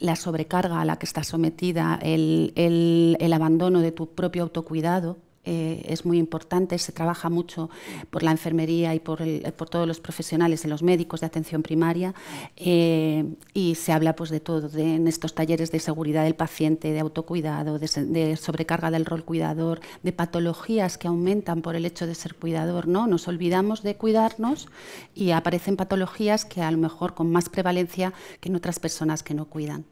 la sobrecarga a la que estás sometida, el, abandono de tu propio autocuidado, eh, es muy importante. Se trabaja mucho por la enfermería y por, todos los profesionales, de los médicos de atención primaria, eh, y se habla pues, de todo de, en estos talleres de seguridad del paciente, de autocuidado, de, de, sobrecarga del rol cuidador, de patologías que aumentan por el hecho de ser cuidador. ¿no? Nos olvidamos de cuidarnos y aparecen patologías que a lo mejor con más prevalencia que en otras personas que no cuidan.